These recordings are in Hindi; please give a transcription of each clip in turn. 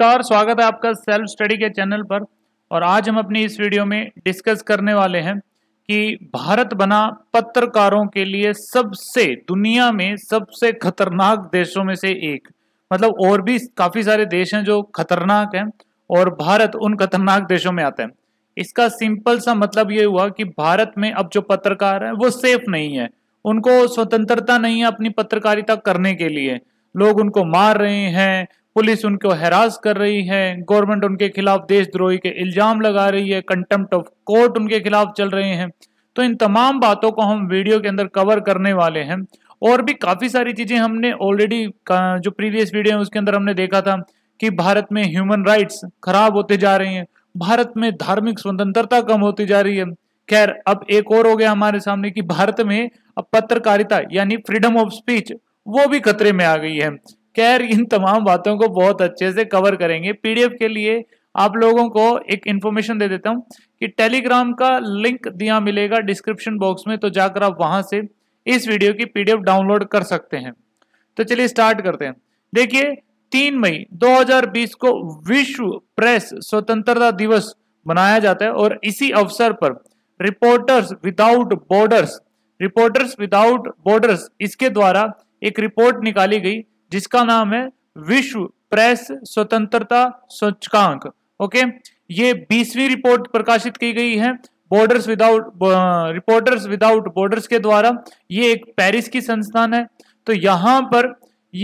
नमस्कार स्वागत है आपका सेल्फ स्टडी के चैनल पर और आज हम अपनी इस वीडियो में डिस्कस करने वाले हैं कि भारत बना पत्रकारों के लिए सबसे दुनिया में सबसे खतरनाक देशों में से एक मतलब और भी काफ़ी सारे देश हैं जो खतरनाक हैं और भारत उन खतरनाक देशों में आते हैं इसका सिंपल सा मतलब ये हुआ कि भारत में अब जो पत्रकार हैं वो सेफ नहीं है उनको स्वतंत्रता नहीं है अपनी पत्रकारिता करने के लिए लोग उनको मार रहे हैं पुलिस उनको हैरास कर रही है गवर्नमेंट उनके खिलाफ देशद्रोही के इल्जाम लगा रही है कंटेम्प्ट ऑफ कोर्ट उनके खिलाफ चल रहे हैं तो इन तमाम बातों को हम वीडियो के अंदर कवर करने वाले हैं और भी काफ़ी सारी चीज़ें हमने ऑलरेडी जो प्रीवियस वीडियो है उसके अंदर हमने देखा था कि भारत में ह्यूमन राइट्स खराब होते जा रहे हैं भारत में धार्मिक स्वतंत्रता कम होती जा रही है खैर अब एक और हो गया हमारे सामने कि भारत में अब पत्रकारिता यानी फ्रीडम ऑफ स्पीच वो भी खतरे में आ गई है खैर इन तमाम बातों को बहुत अच्छे से कवर करेंगे पीडीएफ के लिए आप लोगों को एक इन्फॉर्मेशन दे देता हूँ कि टेलीग्राम का लिंक दिया मिलेगा डिस्क्रिप्शन बॉक्स में तो जाकर आप वहाँ से इस वीडियो की पीडीएफ डाउनलोड कर सकते हैं तो चलिए स्टार्ट करते हैं देखिए तीन मई 2020 को विश्व प्रेस स्वतंत्रता दिवस मनाया जाता है और इसी अवसर पर reporters without borders reporters without borders इसके द्वारा एक रिपोर्ट निकाली गई जिसका नाम है विश्व प्रेस स्वतंत्रता सूचकांक ओके ये बीसवीं रिपोर्ट प्रकाशित की गई है borders without reporters without borders के द्वारा ये एक पेरिस की संस्थान है तो यहाँ पर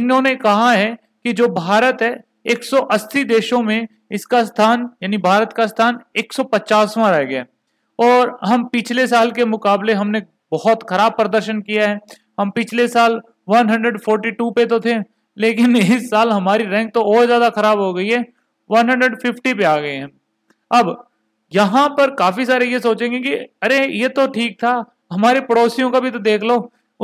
इन्होंने कहा है कि जो भारत है 180 देशों में इसका स्थान यानी भारत का स्थान 150वां रह गया और हम पिछले साल के मुकाबले हमने बहुत खराब प्रदर्शन किया है हम पिछले साल 142 पे तो थे लेकिन इस साल हमारी रैंक तो और ज़्यादा खराब हो गई है 150 पे आ गए हैं अब यहाँ पर काफ़ी सारे ये सोचेंगे कि अरे ये तो ठीक था हमारे पड़ोसियों का भी तो देख लो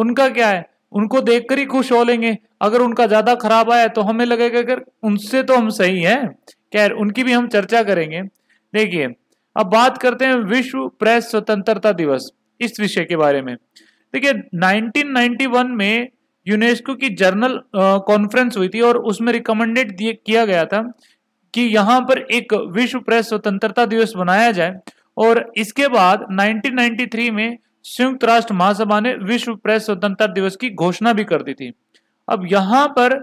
उनका क्या है उनको देखकर ही खुश हो लेंगे अगर उनका ज़्यादा खराब आया तो हमें लगेगा अगर उनसे तो हम सही हैं खैर उनकी भी हम चर्चा करेंगे देखिए अब बात करते हैं विश्व प्रेस स्वतंत्रता दिवस इस विषय के बारे में देखिए 1991 में यूनेस्को की जर्नल कॉन्फ्रेंस हुई थी और उसमें रिकमेंडेड किया गया था कि यहाँ पर एक विश्व प्रेस स्वतंत्रता दिवस बनाया जाए और इसके बाद 1993 में संयुक्त राष्ट्र महासभा ने विश्व प्रेस स्वतंत्रता दिवस की घोषणा भी कर दी थी अब यहाँ पर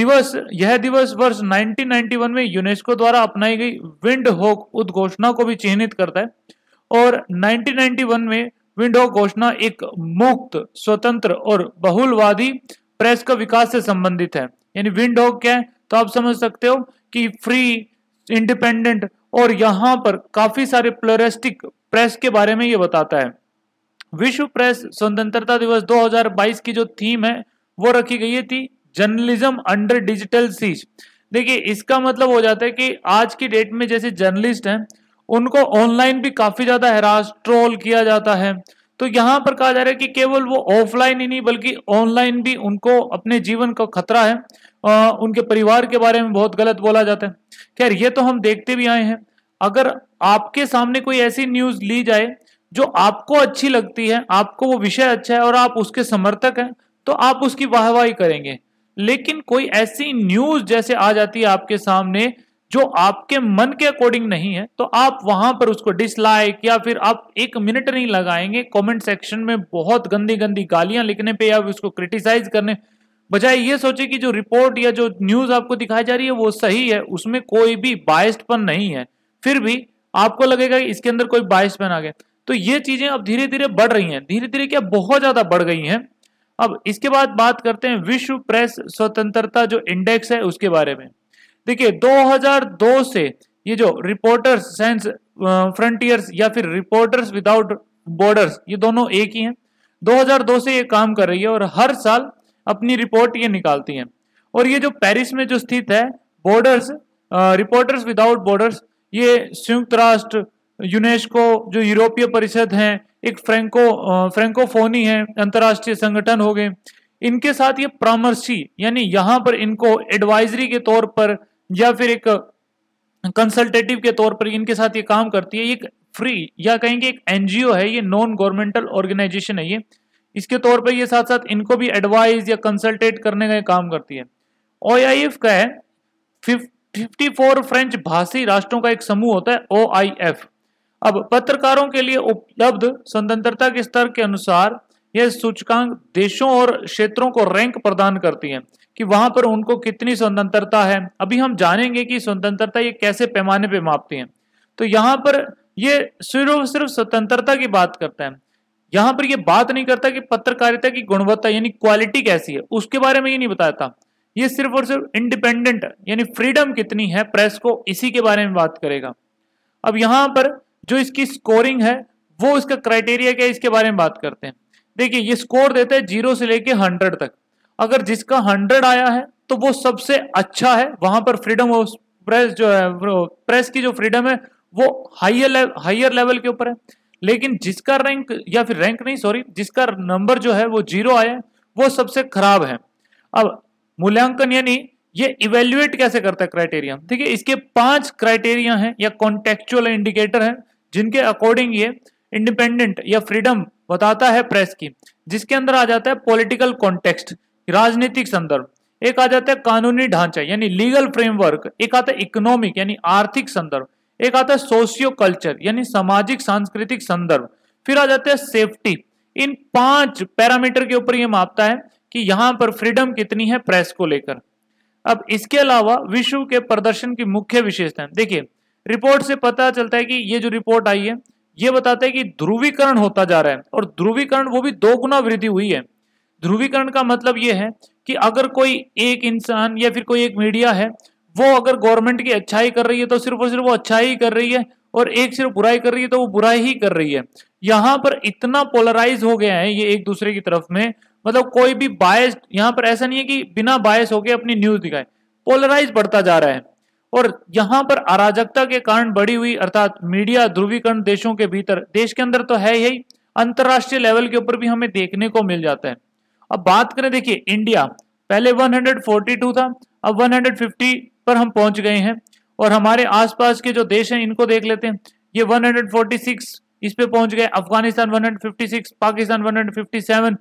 दिवस यह दिवस वर्ष 1991 में यूनेस्को द्वारा अपनाई गई विंड होक उद्घोषणा को भी चिन्हित करता है और 1991 में विंडो घोषणा एक मुक्त स्वतंत्र और बहुलवादी प्रेस का विकास से संबंधित है यानी विंडो क्या है तो आप समझ सकते हो कि फ्री इंडिपेंडेंट और यहाँ पर काफी सारे प्लोरिस्टिक प्रेस के बारे में ये बताता है विश्व प्रेस स्वतंत्रता दिवस 2022 की जो थीम है वो रखी गई थी जर्नलिज्म अंडर डिजिटल सीज देखिए इसका मतलब हो जाता है कि आज की डेट में जैसे जर्नलिस्ट हैं उनको ऑनलाइन भी काफी ज्यादा हैरास ट्रोल किया जाता है तो यहाँ पर कहा जा रहा है कि केवल वो ऑफलाइन ही नहीं बल्कि ऑनलाइन भी उनको अपने जीवन का खतरा है आ, उनके परिवार के बारे में बहुत गलत बोला जाता है खैर ये तो हम देखते भी आए हैं अगर आपके सामने कोई ऐसी न्यूज ली जाए जो आपको अच्छी लगती है आपको वो विषय अच्छा है और आप उसके समर्थक हैं तो आप उसकी वाहवाही करेंगे लेकिन कोई ऐसी न्यूज जैसे आ जाती है आपके सामने जो आपके मन के अकॉर्डिंग नहीं है तो आप वहां पर उसको डिसलाइक या फिर आप एक मिनट नहीं लगाएंगे कमेंट सेक्शन में बहुत गंदी गंदी गालियां लिखने पे या उसको क्रिटिसाइज करने बजाय ये सोचे कि जो रिपोर्ट या जो न्यूज आपको दिखाई जा रही है वो सही है उसमें कोई भी बायस्डपन नहीं है फिर भी आपको लगेगा कि इसके अंदर कोई बायस्टपन आ गया तो ये चीजें अब धीरे धीरे बढ़ रही हैं धीरे धीरे क्या बहुत ज्यादा बढ़ गई हैं अब इसके बाद बात करते हैं विश्व प्रेस स्वतंत्रता जो इंडेक्स है उसके बारे में देखिए 2002 से ये जो रिपोर्टर्स सेंस फ्रंटियर्स या फिर रिपोर्टर्स विदाउट बॉर्डर्स ये दोनों एक ही हैं 2002 से ये काम कर रही है और हर साल अपनी रिपोर्ट ये निकालती है और ये जो पेरिस में जो स्थित है बॉर्डर्स रिपोर्टर्स विदाउट बॉर्डर्स ये संयुक्त राष्ट्र यूनेस्को जो यूरोपीय परिषद हैं एक फ्रेंको फ्रेंकोफोनी है अंतर्राष्ट्रीय संगठन हो गए इनके साथ ये परामर्शी यानी यहाँ पर इनको एडवाइजरी के तौर पर या फिर एक कंसल्टेटिव के तौर पर इनके साथ ये काम करती है एक फ्री या कहेंगे एक एनजीओ है ये नॉन गवर्नमेंटल ऑर्गेनाइजेशन है ये इसके तौर पर ये साथ साथ इनको भी एडवाइज या कंसल्टेट करने का काम करती है ओ का है फिफ्टी फोर फ्रेंच भाषी राष्ट्रों का एक समूह होता है ओ अब पत्रकारों के लिए उपलब्ध स्वतंत्रता के स्तर के अनुसार यह सूचकांक देशों और क्षेत्रों को रैंक प्रदान करती है कि वहां पर उनको कितनी स्वतंत्रता है अभी हम जानेंगे कि स्वतंत्रता ये कैसे पैमाने पे मापती है तो यहाँ पर ये सिर्फ सिर्फ स्वतंत्रता की बात करता है यहाँ पर ये बात नहीं करता कि पत्रकारिता की गुणवत्ता यानी क्वालिटी कैसी है उसके बारे में ये नहीं बताता ये सिर्फ और सिर्फ इंडिपेंडेंट यानी फ्रीडम कितनी है प्रेस को इसी के बारे में बात करेगा अब यहाँ पर जो इसकी स्कोरिंग है वो इसका क्राइटेरिया क्या है इसके बारे में बात करते हैं देखिए ये स्कोर देता है जीरो से लेके हंड्रेड तक अगर जिसका हंड्रेड आया है तो वो सबसे अच्छा है वहां पर फ्रीडम ऑफ प्रेस जो है प्रेस की जो फ्रीडम है वो हाइयर लेव, हाइयर लेवल के ऊपर है लेकिन जिसका रैंक या फिर रैंक नहीं सॉरी जिसका नंबर जो है वो जीरो आया वो सबसे खराब है अब मूल्यांकन यानी ये इवेल्युएट कैसे करता है क्राइटेरिया ठीक है इसके पांच क्राइटेरिया हैं या कॉन्टेक्चुअल इंडिकेटर हैं जिनके अकॉर्डिंग ये इंडिपेंडेंट या फ्रीडम बताता है प्रेस की जिसके अंदर आ जाता है पॉलिटिकल कॉन्टेक्स्ट राजनीतिक संदर्भ एक आ जाता है कानूनी ढांचा यानी लीगल फ्रेमवर्क एक आता है इकोनॉमिक यानी आर्थिक संदर्भ एक आता है सोशियो कल्चर यानी सामाजिक सांस्कृतिक संदर्भ फिर आ जाता है सेफ्टी इन पांच पैरामीटर के ऊपर ये मापता है कि यहां पर फ्रीडम कितनी है प्रेस को लेकर अब इसके अलावा विश्व के प्रदर्शन की मुख्य विशेषता देखिए रिपोर्ट से पता चलता है कि ये जो रिपोर्ट आई है ये बताता है कि ध्रुवीकरण होता जा रहा है और ध्रुवीकरण वो भी दो गुना वृद्धि हुई है ध्रुवीकरण का मतलब ये है कि अगर कोई एक इंसान या फिर कोई एक मीडिया है वो अगर गवर्नमेंट की अच्छाई कर रही है तो सिर्फ और सिर्फ वो अच्छाई कर रही है और एक सिर्फ बुराई कर रही है तो वो बुराई ही कर रही है यहाँ पर इतना पोलराइज हो गया है ये एक दूसरे की तरफ में मतलब कोई भी बायस यहाँ पर ऐसा नहीं है कि बिना बायस होके अपनी न्यूज दिखाए पोलराइज बढ़ता जा रहा है और यहाँ पर अराजकता के कारण बढ़ी हुई अर्थात मीडिया ध्रुवीकरण देशों के भीतर देश के अंदर तो है यही अंतर्राष्ट्रीय लेवल के ऊपर भी हमें देखने को मिल जाता है अब बात करें देखिए इंडिया पहले 142 था अब 150 पर हम पहुंच गए हैं और हमारे आसपास के जो देश हैं इनको देख लेते हैं ये 146 इस पे पहुंच गए अफगानिस्तान 156 पाकिस्तान 157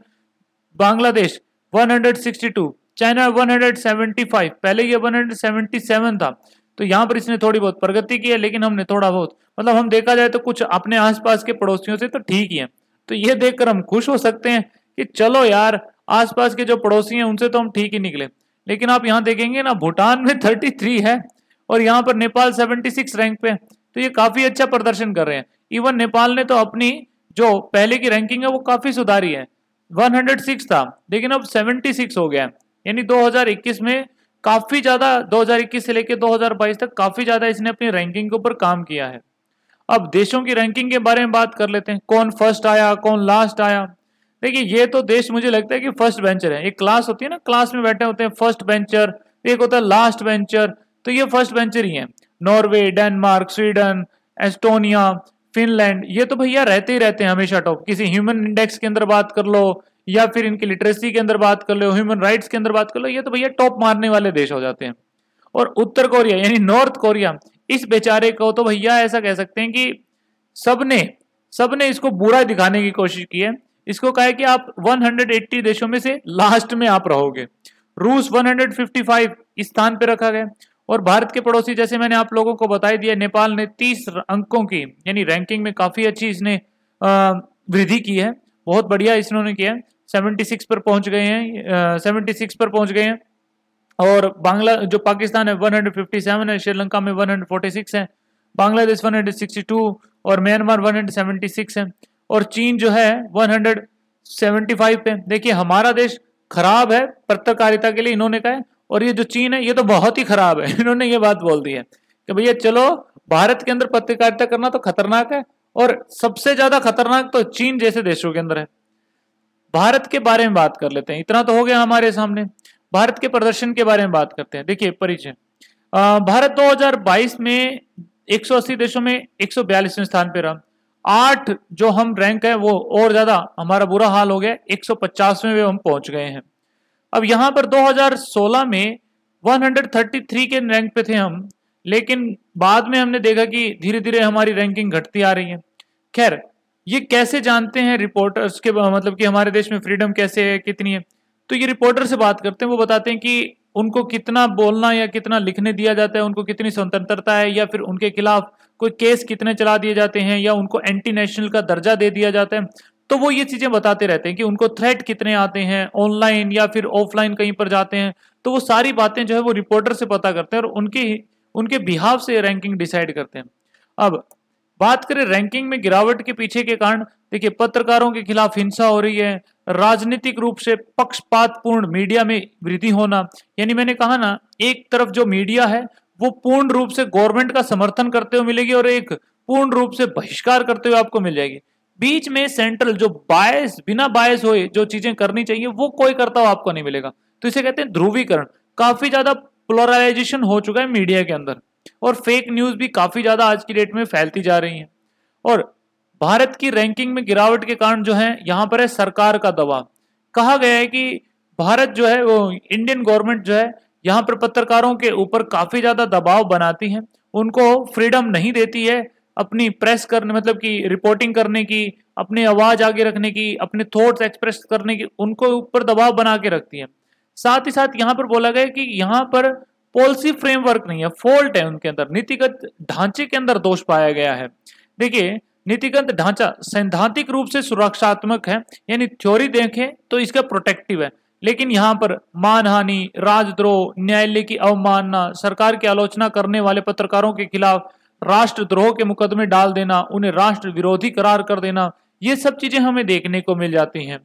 बांग्लादेश 162 चाइना 175 पहले ये 177 था तो यहाँ पर इसने थोड़ी बहुत प्रगति की है लेकिन हमने थोड़ा बहुत मतलब हम देखा जाए तो कुछ अपने आसपास के पड़ोसियों से तो ठीक ही है तो ये देखकर हम खुश हो सकते हैं कि चलो यार आसपास के जो पड़ोसी हैं उनसे तो हम ठीक ही निकले लेकिन आप यहाँ देखेंगे ना भूटान में 33 है और यहाँ पर नेपाल 76 रैंक पे है तो ये काफ़ी अच्छा प्रदर्शन कर रहे हैं इवन नेपाल ने तो अपनी जो पहले की रैंकिंग है वो काफ़ी सुधारी है सिक्स था लेकिन अब सिक्स हो गया है यानी इक्कीस में काफ़ी ज़्यादा 2021 से लेकर 2022 तक काफ़ी ज़्यादा इसने अपनी रैंकिंग के ऊपर काम किया है अब देशों की रैंकिंग के बारे में बात कर लेते हैं कौन फर्स्ट आया कौन लास्ट आया देखिए ये तो देश मुझे लगता है कि फर्स्ट बेंचर है एक क्लास होती है ना क्लास में बैठे होते हैं फर्स्ट बेंचर एक होता है लास्ट बेंचर तो ये फर्स्ट बेंचर ही है Norway Denmark Sweden Estonia Finland ये तो भैया रहते ही रहते हैं हमेशा टॉप किसी ह्यूमन इंडेक्स के अंदर बात कर लो या फिर इनकी लिटरेसी के अंदर बात कर लो ह्यूमन राइट्स के अंदर बात कर लो ये तो भैया टॉप मारने वाले देश हो जाते हैं और उत्तर कोरिया यानी नॉर्थ कोरिया इस बेचारे को तो भैया ऐसा कह सकते हैं कि सबने सबने इसको बुरा दिखाने की कोशिश की है इसको कहा है कि आप 180 देशों में से लास्ट में आप रहोगे रूस 155 इस स्थान पर रखा गया और भारत के पड़ोसी जैसे मैंने आप लोगों को बताई दिया नेपाल ने 30 अंकों की यानी रैंकिंग में काफ़ी अच्छी इसने वृद्धि की है बहुत बढ़िया इसने किया सेवेंटी सिक्स पर पहुंच गए हैं सेवेंटी सिक्स पर पहुंच गए हैं और बांग्ला जो पाकिस्तान है 157 है श्रीलंका में 146 है बांग्लादेश 162 और म्यांमार 176 है और चीन जो है 175 पे देखिए हमारा देश खराब है पत्रकारिता के लिए इन्होंने कहा है और ये जो चीन है ये तो बहुत ही खराब है इन्होंने ये बात बोल दी है कि भैया चलो भारत के अंदर पत्रकारिता करना तो खतरनाक है और सबसे ज्यादा खतरनाक तो चीन जैसे देशों के अंदर है भारत के बारे में बात कर लेते हैं इतना तो हो गया हमारे सामने भारत के प्रदर्शन के बारे में बात करते हैं देखिए परिचय भारत 2022 में 180 देशों में 142वें स्थान पर रहा आठ जो हम रैंक है वो और ज्यादा हमारा बुरा हाल हो गया एक सौ पचास में हम पहुंच गए हैं अब यहाँ पर 2016 में 133 के रैंक पे थे हम लेकिन बाद में हमने देखा कि धीरे धीरे हमारी रैंकिंग घटती आ रही है खैर ये कैसे जानते हैं रिपोर्टर्स के मतलब कि हमारे देश में फ्रीडम कैसे है कितनी है तो ये रिपोर्टर से बात करते हैं वो बताते हैं कि उनको कितना बोलना या कितना लिखने दिया जाता है उनको कितनी स्वतंत्रता है या फिर उनके खिलाफ कोई केस कितने चला दिए जाते हैं या उनको एंटी नेशनल का दर्जा दे दिया जाता है तो वो ये चीज़ें बताते रहते हैं कि उनको थ्रेट कितने आते हैं ऑनलाइन या फिर ऑफलाइन कहीं पर जाते हैं तो वो सारी बातें जो है वो रिपोर्टर से पता करते हैं और उनके उनके बिहाव से रैंकिंग डिसाइड करते हैं अब बात करें रैंकिंग में गिरावट के पीछे के कारण देखिए पत्रकारों के खिलाफ हिंसा हो रही है राजनीतिक रूप से पक्षपातपूर्ण मीडिया में वृद्धि होना यानी मैंने कहा ना एक तरफ जो मीडिया है वो पूर्ण रूप से गवर्नमेंट का समर्थन करते हुए मिलेगी और एक पूर्ण रूप से बहिष्कार करते हुए आपको मिल जाएगी बीच में सेंट्रल जो बायस बिना बायस हुए जो चीजें करनी चाहिए वो कोई करता हुआ आपको नहीं मिलेगा तो इसे कहते हैं ध्रुवीकरण काफी ज्यादा पोलराइजेशन हो चुका है मीडिया के अंदर और फेक न्यूज भी काफी ज्यादा आज की डेट में फैलती जा रही है और भारत की रैंकिंग में गिरावट के कारण जो है यहाँ पर है सरकार का दबाव कहा गया है कि भारत जो है वो इंडियन गवर्नमेंट जो है यहाँ पर पत्रकारों के ऊपर काफी ज्यादा दबाव बनाती है उनको फ्रीडम नहीं देती है अपनी प्रेस करने मतलब कि रिपोर्टिंग करने की अपनी आवाज आगे रखने की अपने थॉट्स एक्सप्रेस करने की उनको ऊपर दबाव बना के रखती है साथ ही साथ यहाँ पर बोला गया कि यहाँ पर पॉलिसी फ्रेमवर्क नहीं है फॉल्ट है उनके अंदर नीतिगत ढांचे के अंदर दोष पाया गया है देखिए नीतिगत ढांचा सैद्धांतिक रूप से सुरक्षात्मक है यानी थ्योरी देखें तो इसका प्रोटेक्टिव है लेकिन यहाँ पर मानहानि राजद्रोह न्यायालय की अवमानना सरकार की आलोचना करने वाले पत्रकारों के खिलाफ राष्ट्रद्रोह के मुकदमे डाल देना उन्हें राष्ट्र विरोधी करार कर देना ये सब चीजें हमें देखने को मिल जाती हैं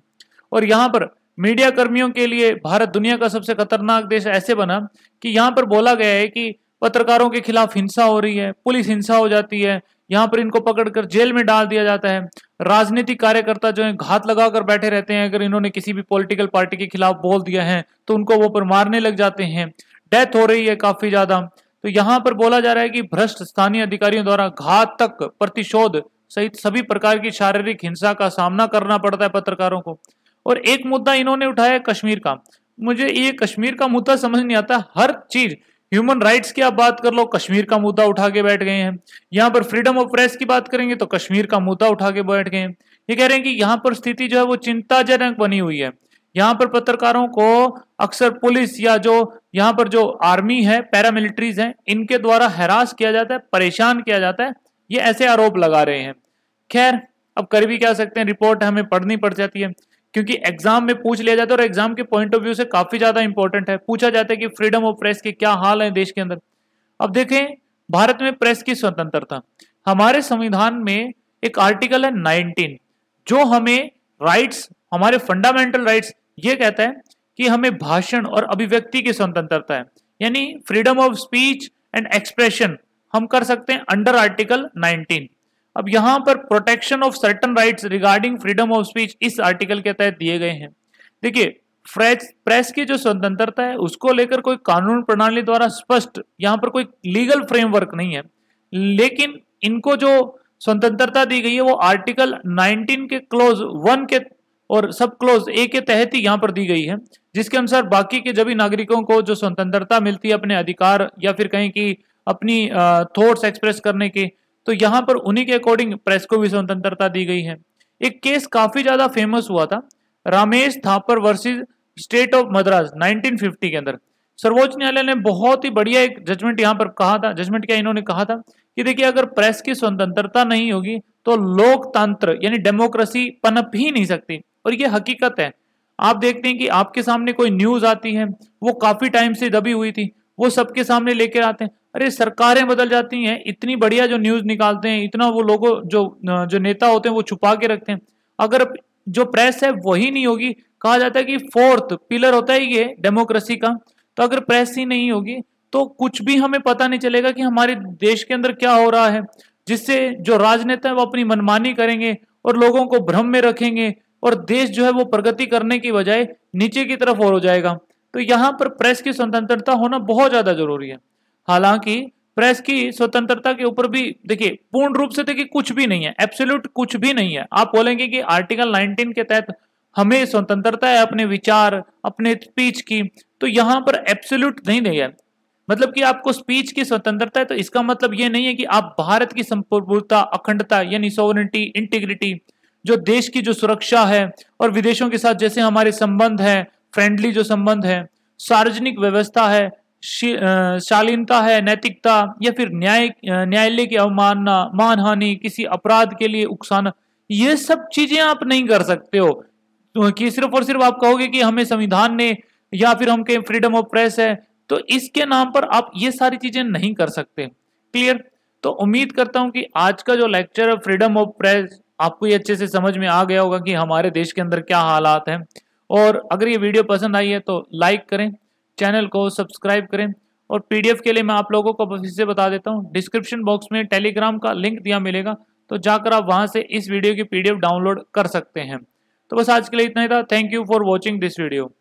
और यहाँ पर मीडिया कर्मियों के लिए भारत दुनिया का सबसे खतरनाक देश ऐसे बना कि यहाँ पर बोला गया है कि पत्रकारों के खिलाफ हिंसा हो रही है पुलिस हिंसा हो जाती है यहाँ पर इनको पकड़कर जेल में डाल दिया जाता है राजनीतिक कार्यकर्ता जो है घात लगाकर बैठे रहते हैं अगर इन्होंने किसी भी पॉलिटिकल पार्टी के खिलाफ बोल दिया है तो उनको वो पर मारने लग जाते हैं डेथ हो रही है काफी ज्यादा तो यहाँ पर बोला जा रहा है कि भ्रष्ट स्थानीय अधिकारियों द्वारा घात तक प्रतिशोध सहित सभी प्रकार की शारीरिक हिंसा का सामना करना पड़ता है पत्रकारों को और एक मुद्दा इन्होंने उठाया कश्मीर का मुझे ये कश्मीर का मुद्दा समझ नहीं आता हर चीज ह्यूमन राइट्स की आप बात कर लो कश्मीर का मुद्दा उठा के बैठ गए हैं यहाँ पर फ्रीडम ऑफ प्रेस की बात करेंगे तो कश्मीर का मुद्दा उठा के बैठ गए हैं ये कह रहे हैं कि यहाँ पर स्थिति जो है वो चिंताजनक बनी हुई है यहाँ पर पत्रकारों को अक्सर पुलिस या जो यहाँ पर जो आर्मी है पैरामिलिट्रीज हैं इनके द्वारा हैरास किया जाता है परेशान किया जाता है ये ऐसे आरोप लगा रहे हैं खैर अब कर भी क्या सकते हैं रिपोर्ट हमें पढ़नी पड़ जाती है क्योंकि एग्जाम में पूछ लिया जाता है और एग्जाम के पॉइंट ऑफ व्यू से काफी ज्यादा इंपॉर्टेंट है पूछा जाता है कि फ्रीडम ऑफ प्रेस के क्या हाल है देश के अंदर अब देखें भारत में प्रेस की स्वतंत्रता हमारे संविधान में एक आर्टिकल है नाइनटीन जो हमें राइट्स हमारे फंडामेंटल राइट्स ये कहता है कि हमें भाषण और अभिव्यक्ति की स्वतंत्रता है यानी freedom of speech and expression हम कर सकते हैं अंडर आर्टिकल अब यहां पर protection of certain right regarding freedom of speech इस आर्टिकल के तहत दिए गए हैं देखिए फ्रेस प्रेस की जो स्वतंत्रता है उसको लेकर कोई कानून प्रणाली द्वारा स्पष्ट यहाँ पर कोई लीगल फ्रेमवर्क नहीं है लेकिन इनको जो स्वतंत्रता दी गई है वो आर्टिकल 19 के क्लोज वन के और सब क्लोज ए के तहत ही यहाँ पर दी गई है जिसके अनुसार बाकी के सभी नागरिकों को जो स्वतंत्रता मिलती है अपने अधिकार या फिर कहें कि अपनी थॉट्स एक्सप्रेस करने की तो यहां पर उन्हीं के अकॉर्डिंग प्रेस को भी स्वतंत्रता दी गई है एक केस काफी ज्यादा फेमस हुआ था Ramesh Thapar versus state of Madras 1950 के अंदर सर्वोच्च न्यायालय ने बहुत ही बढ़िया एक जजमेंट यहां पर कहा था जजमेंट क्या इन्होंने कहा था कि देखिए अगर प्रेस की स्वतंत्रता नहीं होगी तो लोकतंत्र यानी डेमोक्रेसी पनप ही नहीं सकती और ये हकीकत है आप देखते हैं कि आपके सामने कोई न्यूज आती है वो काफी टाइम से दबी हुई थी वो सबके सामने लेकर आते हैं अरे सरकारें बदल जाती हैं इतनी बढ़िया जो न्यूज निकालते हैं इतना वो लोगों जो जो नेता होते हैं वो छुपा के रखते हैं अगर जो प्रेस है वही नहीं होगी कहा जाता है कि फोर्थ पिलर होता है ये डेमोक्रेसी का तो अगर प्रेस ही नहीं होगी तो कुछ भी हमें पता नहीं चलेगा कि हमारे देश के अंदर क्या हो रहा है जिससे जो राजनेता है वो अपनी मनमानी करेंगे और लोगों को भ्रम में रखेंगे और देश जो है वो प्रगति करने की बजाय नीचे की तरफ और हो जाएगा तो यहाँ पर प्रेस की स्वतंत्रता होना बहुत ज़्यादा जरूरी है हालांकि प्रेस की स्वतंत्रता के ऊपर भी देखिए पूर्ण रूप से देखिए कुछ भी नहीं है एब्सोल्यूट कुछ भी नहीं है आप बोलेंगे कि आर्टिकल 19 के तहत हमें स्वतंत्रता है अपने विचार अपने स्पीच की तो यहाँ पर एब्सोल्यूट नहीं नहीं है मतलब कि आपको स्पीच की स्वतंत्रता है तो इसका मतलब ये नहीं है कि आप भारत की संपूर्णता अखंडता यानी सोवरिटी इंटीग्रिटी जो देश की जो सुरक्षा है और विदेशों के साथ जैसे हमारे संबंध है फ्रेंडली जो संबंध है सार्वजनिक व्यवस्था है शालीनता है नैतिकता या फिर न्याय न्यायालय की अवमानना मानहानि किसी अपराध के लिए उकसाना ये सब चीजें आप नहीं कर सकते हो तो कि सिर्फ और सिर्फ आप कहोगे कि हमें संविधान ने या फिर हम कहें फ्रीडम ऑफ प्रेस है तो इसके नाम पर आप ये सारी चीजें नहीं कर सकते क्लियर तो उम्मीद करता हूं कि आज का जो लेक्चर है फ्रीडम ऑफ प्रेस आपको ये अच्छे से समझ में आ गया होगा कि हमारे देश के अंदर क्या हालात हैं और अगर ये वीडियो पसंद आई है तो लाइक करें चैनल को सब्सक्राइब करें और पीडीएफ के लिए मैं आप लोगों को फिर से बता देता हूँ डिस्क्रिप्शन बॉक्स में टेलीग्राम का लिंक दिया मिलेगा तो जाकर आप वहाँ से इस वीडियो की पीडीएफ डाउनलोड कर सकते हैं तो बस आज के लिए इतना ही था thank you for watching this video